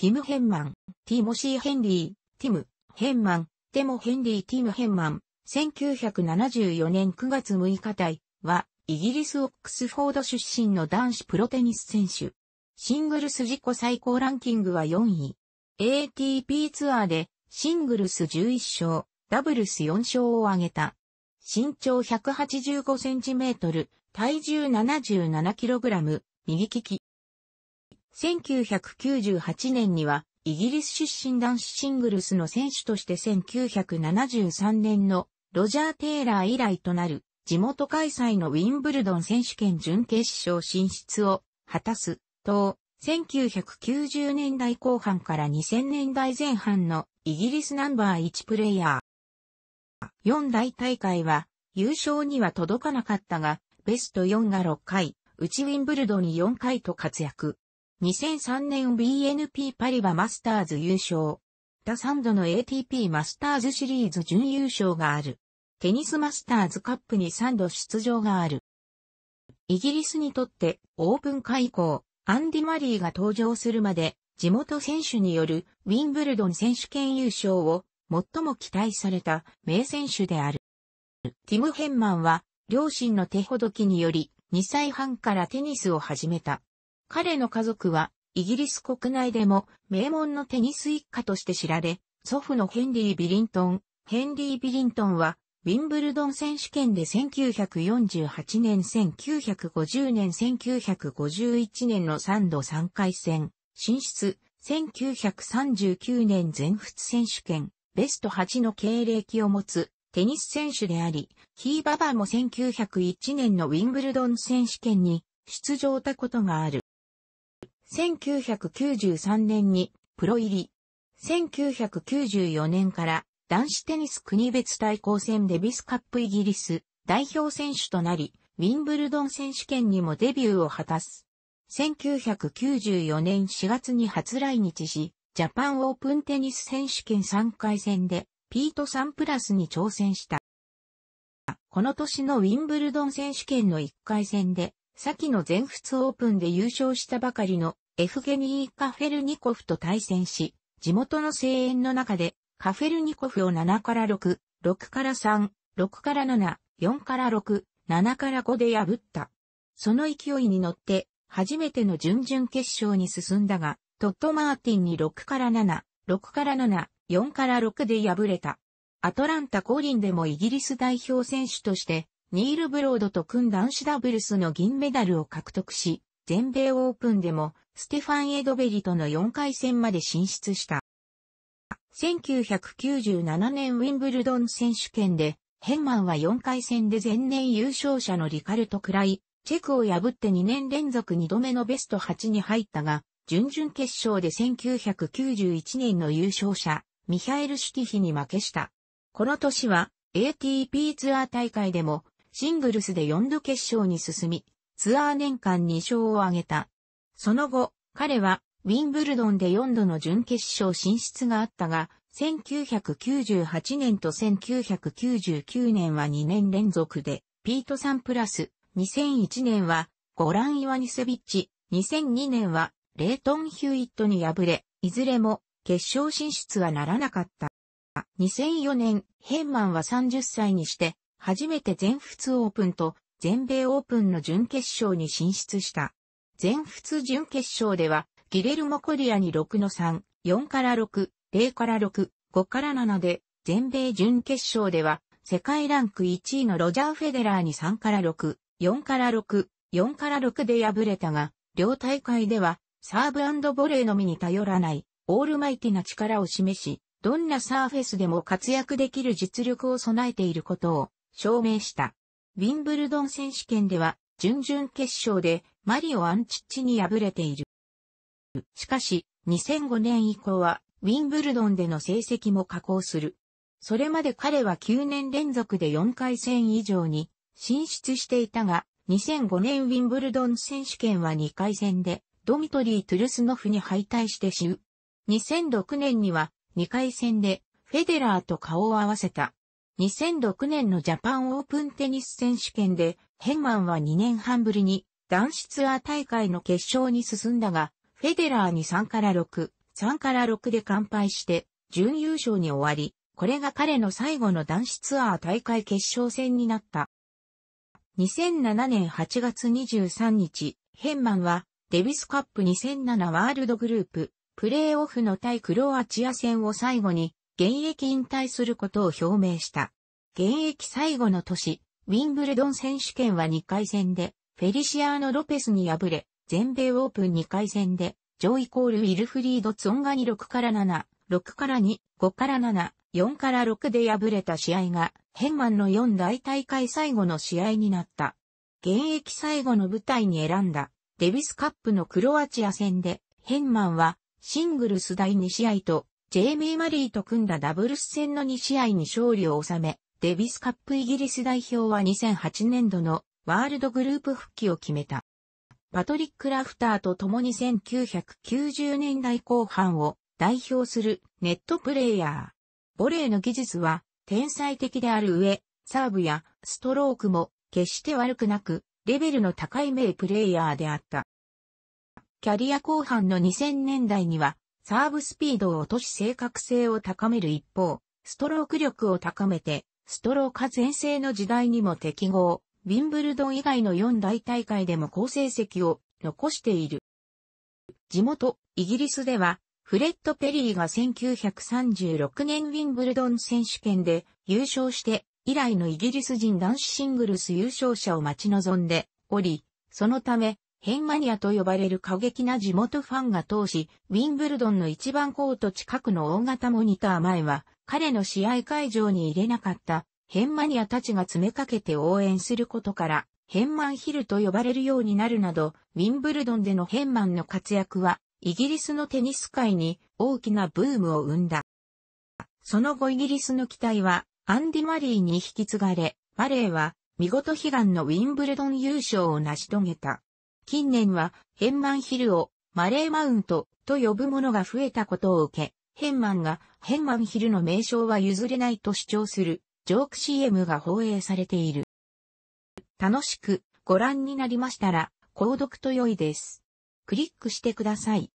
ティム・ヘンマン、ティモシー・ヘンリー、ティム、ヘンマン、テモ・ヘンリー・ティム・ヘンマン、1974年9月6日対は、イギリス・オックスフォード出身の男子プロテニス選手。シングルス自己最高ランキングは4位。ATP ツアーでシングルス11勝、ダブルス4勝を挙げた。身長185センチメートル、体重77キログラム、右利き。1998年には、イギリス出身男子シングルスの選手として1973年のロジャー・テイラー以来となる地元開催のウィンブルドン選手権準決勝進出を果たすと、1990年代後半から2000年代前半のイギリスナンバー1プレイヤー。4大大会は優勝には届かなかったが、ベスト4が6回、うちウィンブルドンに4回と活躍。2003年 BNP パリバマスターズ優勝。他3度の ATP マスターズシリーズ準優勝がある。テニスマスターズカップに3度出場がある。イギリスにとってオープン開降、アンディ・マリーが登場するまで、地元選手によるウィンブルドン選手権優勝を最も期待された名選手である。ティム・ヘンマンは両親の手ほどきにより2歳半からテニスを始めた。彼の家族は、イギリス国内でも名門のテニス一家として知られ、祖父のヘンリー・ビリントン、ヘンリー・ビリントンは、ウィンブルドン選手権で1948年、1950年、1951年の3度3回戦、進出、1939年全仏選手権、ベスト8の経歴を持つテニス選手であり、キーババも1901年のウィンブルドン選手権に出場たことがある。1993年にプロ入り。1994年から男子テニス国別対抗戦デビスカップイギリス代表選手となり、ウィンブルドン選手権にもデビューを果たす。1994年4月に初来日し、ジャパンオープンテニス選手権3回戦で、ピートサンプラスに挑戦した。この年のウィンブルドン選手権の1回戦で、先の全仏オープンで優勝したばかりのエフゲニー・カフェルニコフと対戦し、地元の声援の中でカフェルニコフを7から6、6から3、6から7、4から6、7から5で破った。その勢いに乗って、初めての準々決勝に進んだが、トットマーティンに6から7、6から7、4から6で敗れた。アトランタリンでもイギリス代表選手としてニール・ブロードと組ん男子ダブルスの銀メダルを獲得し、全米オープンでもステファン・エドベリとの4回戦まで進出した。1997年ウィンブルドン選手権で、ヘンマンは4回戦で前年優勝者のリカルト・クライ、チェクを破って2年連続2度目のベスト8に入ったが、準々決勝で1991年の優勝者、ミハエル・シュティヒに負けした。この年は ATP ツアー大会でもシングルスで4度決勝に進み、ツアー年間2勝を挙げた。その後、彼はウィンブルドンで4度の準決勝進出があったが、1998年と1999年は2年連続で、ピートさんプラス、2001年はゴラン・イワニセビッチ、2002年はレイトン・ヒューイットに敗れ、いずれも決勝進出はならなかった。2004年、ヘンマンは30歳にして、初めて全仏オープンと全米オープンの準決勝に進出した。全仏準決勝では、ギレルモ・コリアに6の3、4から6、0から6、5から7で、全米準決勝では、世界ランク1位のロジャー・フェデラーに3から6、4から6、4から6で敗れたが、両大会では、サーブボレーのみに頼らない、オールマイティな力を示し、どんなサーフェスでも活躍できる実力を備えていることを証明した。ウィンブルドン選手権では、準々決勝でマリオ・アンチッチに敗れている。しかし、2005年以降は、ウィンブルドンでの成績も下降する。それまで彼は9年連続で4回戦以上に進出していたが、2005年ウィンブルドン選手権は2回戦で、ドミトリー・トゥルスノフに敗退して死ぬ。2006年には2回戦でフェデラーと顔を合わせた。2006年のジャパンオープンテニス選手権で、ヘンマンは2年半ぶりに男子ツアー大会の決勝に進んだが、フェデラーに3から6、3から6で完敗して、準優勝に終わり、これが彼の最後の男子ツアー大会決勝戦になった。2007年8月23日、ヘンマンはデビスカップ2007ワールドグループプレーオフの対クロアチア戦を最後に現役引退することを表明した。現役最後の年、ウィンブルドン選手権は2回戦で、フェリシアーノ・ロペスに敗れ、全米オープン2回戦で、ジョイコール・ウィルフリード・ツォンガに6から7、6から2、5から7、4から6で敗れた試合が、ヘンマンの4大大会最後の試合になった。現役最後の舞台に選んだ、デビスカップのクロアチア戦で、ヘンマンは、シングルス第2試合と、ジェイミー・マリーと組んだダブルス戦の2試合に勝利を収め、デビスカップイギリス代表は2008年度のワールドグループ復帰を決めた。パトリック・ラフターと共に1990年代後半を代表するネットプレイヤー。ボレーの技術は天才的である上、サーブやストロークも決して悪くなく、レベルの高い名プレイヤーであった。キャリア後半の2000年代にはサーブスピードを落とし正確性を高める一方、ストローク力を高めて、ストローカ全盛の時代にも適合、ウィンブルドン以外の4大大会でも好成績を残している。地元、イギリスでは、フレッド・ペリーが1936年ウィンブルドン選手権で優勝して以来のイギリス人男子シングルス優勝者を待ち望んでおり、そのためヘンマニアと呼ばれる過激な地元ファンが通し、ウィンブルドンの一番コート近くの大型モニター前は、彼の試合会場に入れなかった、ヘンマニアたちが詰めかけて応援することから、ヘンマンヒルと呼ばれるようになるなど、ウィンブルドンでのヘンマンの活躍は、イギリスのテニス界に大きなブームを生んだ。その後イギリスの期待は、アンディ・マリーに引き継がれ、バレーは、見事悲願のウィンブルドン優勝を成し遂げた。近年は、ヘンマンヒルをマレーマウントと呼ぶものが増えたことを受け、ヘンマンがヘンマンヒルの名称は譲れないと主張するジョーク CM が放映されている。楽しくご覧になりましたら、購読と良いです。クリックしてください。